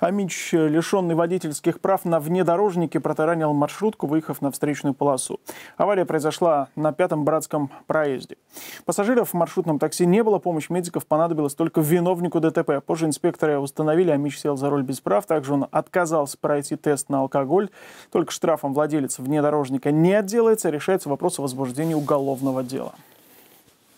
Амич, лишенный водительских прав на внедорожнике, протаранил маршрутку, выехав на встречную полосу. Авария произошла на пятом братском проезде. Пассажиров в маршрутном такси не было, помощь медиков понадобилась только виновнику ДТП. Позже инспекторы установили, Амич сел за руль без прав, также он отказался пройти тест на алкоголь. Только штрафом владелец внедорожника не отделается, решается вопрос о возбуждении уголовного дела.